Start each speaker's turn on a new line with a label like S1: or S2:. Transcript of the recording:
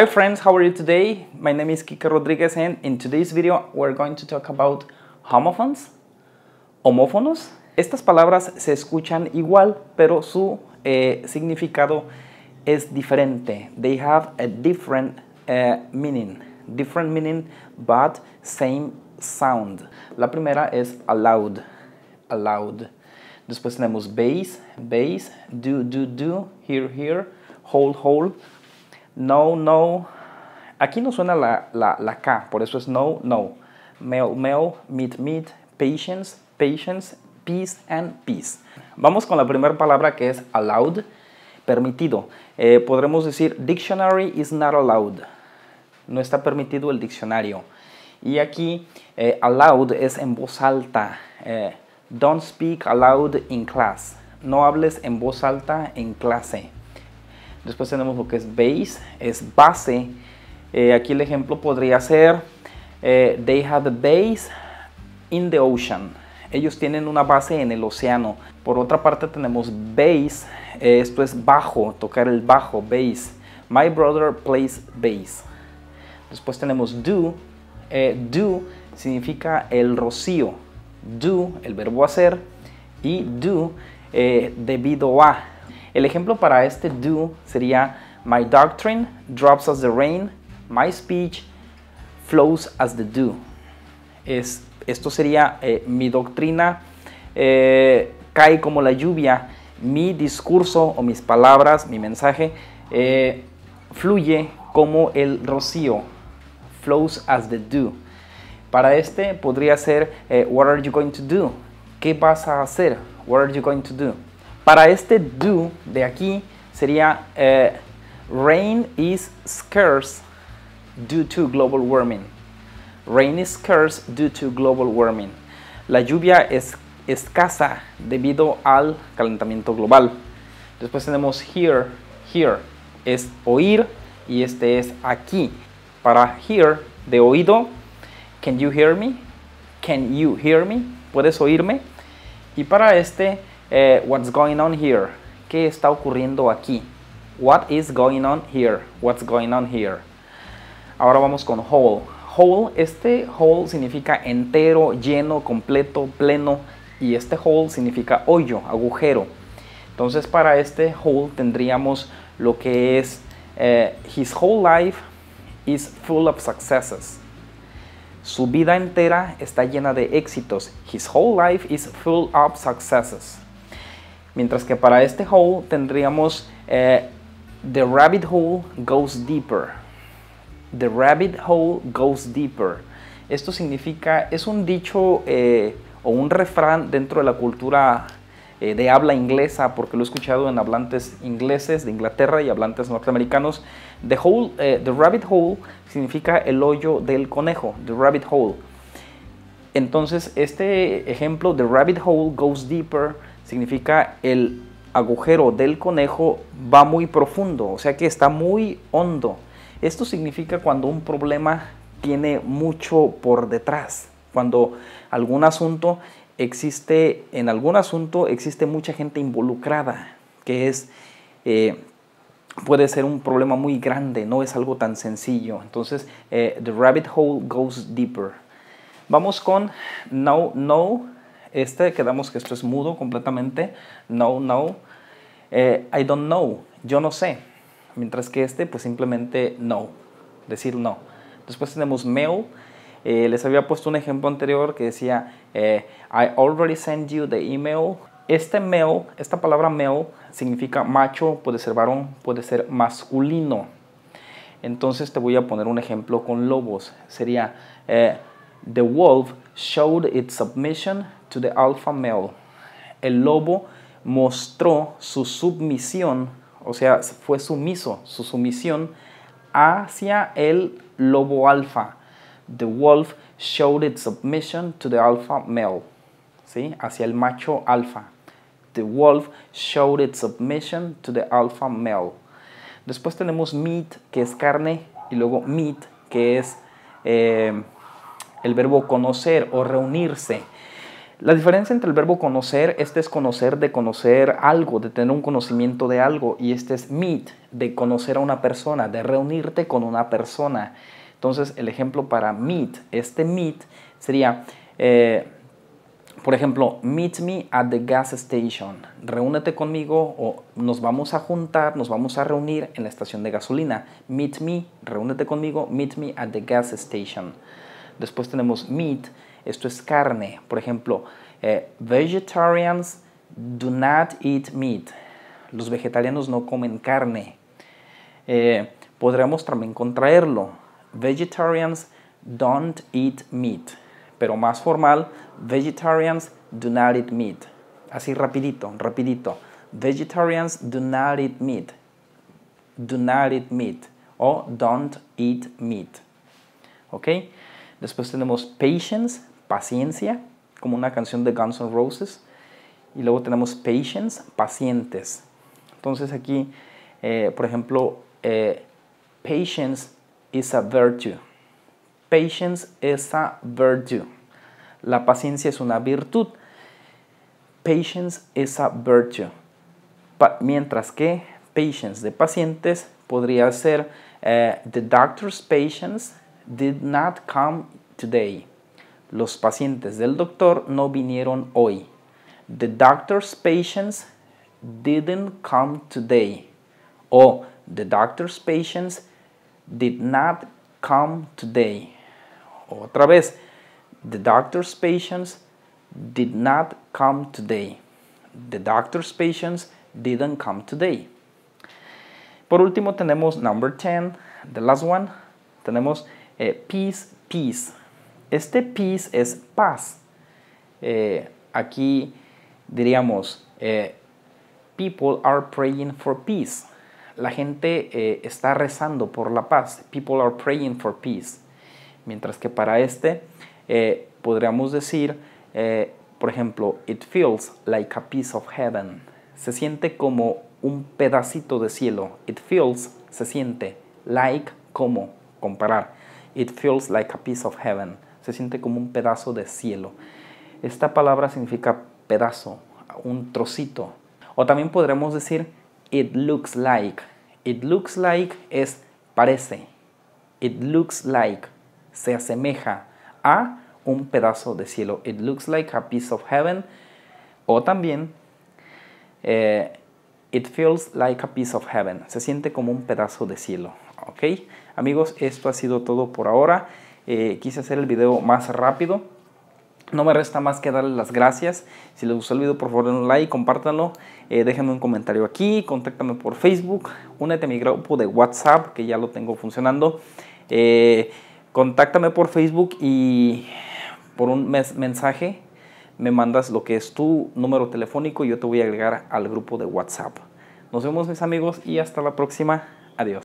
S1: Hi friends, how are you today? My name is Kika Rodriguez and in today's video we're going to talk about homophones, homófonos. Estas palabras se escuchan igual, pero su eh, significado es diferente. They have a different uh, meaning, different meaning but same sound. La primera es allowed, allowed. Después tenemos base, base, do, do, do, here, here, hold, hold. No, no. Aquí no suena la, la, K, por eso es no, no. Mel, mel, meet, meet, patience, patience, peace and peace. Vamos con la primera palabra que es allowed, permitido. Eh, podremos decir dictionary is not allowed. No está permitido el diccionario. Y aquí eh, allowed es en voz alta. Eh, don't speak aloud in class. No hables en voz alta en clase. Después tenemos lo que es base, es base. Eh, aquí el ejemplo podría ser, eh, they have a base in the ocean. Ellos tienen una base en el océano. Por otra parte tenemos base, eh, esto es bajo, tocar el bajo, base. My brother plays bass. Después tenemos do, do significa el rocío. Do, el verbo hacer, y do, debido a el ejemplo para este do sería My doctrine drops as the rain, my speech flows as the dew. Es, esto sería eh, mi doctrina eh, cae como la lluvia, mi discurso o mis palabras, mi mensaje eh, fluye como el rocío, flows as the dew. Para este podría ser What are you going to do? ¿Qué vas a hacer? What are you going to do? Para este do de aquí sería eh, rain is scarce due to global warming. Rain is scarce due to global warming. La lluvia es escasa debido al calentamiento global. Después tenemos here, here es oír y este es aquí. Para here de oído, can you hear me? Can you hear me? ¿Puedes oírme? Y para este eh, what's going on here? ¿Qué está ocurriendo aquí? What is going on here? What's going on here? Ahora vamos con whole. Hole. este whole significa entero, lleno, completo, pleno. Y este hole significa hoyo, agujero. Entonces para este hole tendríamos lo que es eh, His whole life is full of successes. Su vida entera está llena de éxitos. His whole life is full of successes. Mientras que para este hole tendríamos eh, The Rabbit Hole Goes Deeper. The Rabbit Hole Goes Deeper. Esto significa, es un dicho eh, o un refrán dentro de la cultura eh, de habla inglesa, porque lo he escuchado en hablantes ingleses de Inglaterra y hablantes norteamericanos. the rabbit hole significa el hoyo del conejo, the rabbit hole. Entonces, este ejemplo, the rabbit hole goes deeper, significa el agujero del conejo va muy profundo, o sea que está muy hondo. Esto significa cuando un problema tiene mucho por detrás, cuando algún asunto existe, en algún asunto existe mucha gente involucrada, que es, eh, puede ser un problema muy grande, no es algo tan sencillo. Entonces, eh, the rabbit hole goes deeper. Vamos con no, no, este quedamos que esto es mudo completamente. No, no. Eh, I don't know. Yo no sé. Mientras que este, pues simplemente no. Decir no. Después tenemos mail. Eh, les había puesto un ejemplo anterior que decía eh, I already sent you the email. Este mail, esta palabra mail significa macho, puede ser varón, puede ser masculino. Entonces te voy a poner un ejemplo con lobos. Sería The wolf showed its submission to the alpha male. El lobo mostró su submisión, o sea, fue sumiso, su sumisión hacia el lobo alfa. The wolf showed its submission to the alpha male. ¿Sí? Hacia el macho alfa. The wolf showed its submission to the alpha male. Después tenemos meat, que es carne, y luego meat, que es eh, el verbo conocer o reunirse. La diferencia entre el verbo conocer, este es conocer de conocer algo, de tener un conocimiento de algo, y este es meet, de conocer a una persona, de reunirte con una persona. Entonces, el ejemplo para meet, este meet sería, eh, por ejemplo, meet me at the gas station, reúnete conmigo o nos vamos a juntar, nos vamos a reunir en la estación de gasolina. Meet me, reúnete conmigo, meet me at the gas station. Después tenemos meat, esto es carne. Por ejemplo, eh, vegetarians do not eat meat. Los vegetarianos no comen carne. Podremos eh, podríamos también contraerlo. Vegetarians don't eat meat. Pero más formal, vegetarians do not eat meat. Así rapidito, rapidito. Vegetarians do not eat meat. Do not eat meat. O don't eat meat. ¿Ok? Después tenemos Patience, paciencia, como una canción de Guns N' Roses. Y luego tenemos Patience, pacientes. Entonces aquí, eh, por ejemplo, eh, Patience is a virtue. Patience is a virtue. La paciencia es una virtud. Patience is a virtue. mientras que patience de pacientes podría ser eh, the doctor's patience did not come today. Los pacientes del doctor no vinieron hoy. The doctor's patients didn't come today. O the doctor's patients did not come today. Otra vez, the doctor's patients did not come today. The doctor's patients didn't come today. Por último tenemos number 10, the last one. Tenemos eh, peace, peace. Este peace es paz. Eh, aquí diríamos, eh, people are praying for peace. La gente está rezando por la paz. People are praying for peace. Mientras que para este podríamos decir, por ejemplo, it feels like a piece of heaven. Se siente como un pedacito de cielo. It feels, se siente, like, como, comparar It feels like a piece of heaven. Se siente como un pedazo de cielo. Esta palabra significa pedazo, un trocito. O también podremos decir it looks like. It looks like es parece. It looks like se asemeja a un pedazo de cielo. It looks like a piece of heaven. O también eh, it feels like a piece of heaven. Se siente como un pedazo de cielo. ¿ok? Amigos, esto ha sido todo por ahora. Eh, quise hacer el video más rápido. No me resta más que darles las gracias. Si les gustó el video, por favor denle un like, compártanlo, eh, déjenme un comentario aquí, contáctame por Facebook, únete a mi grupo de WhatsApp, que ya lo tengo funcionando. Eh, contáctame por Facebook y por un mensaje me mandas lo que es tu número telefónico y yo te voy a agregar al grupo de WhatsApp. Nos vemos mis amigos y hasta la próxima. Adiós.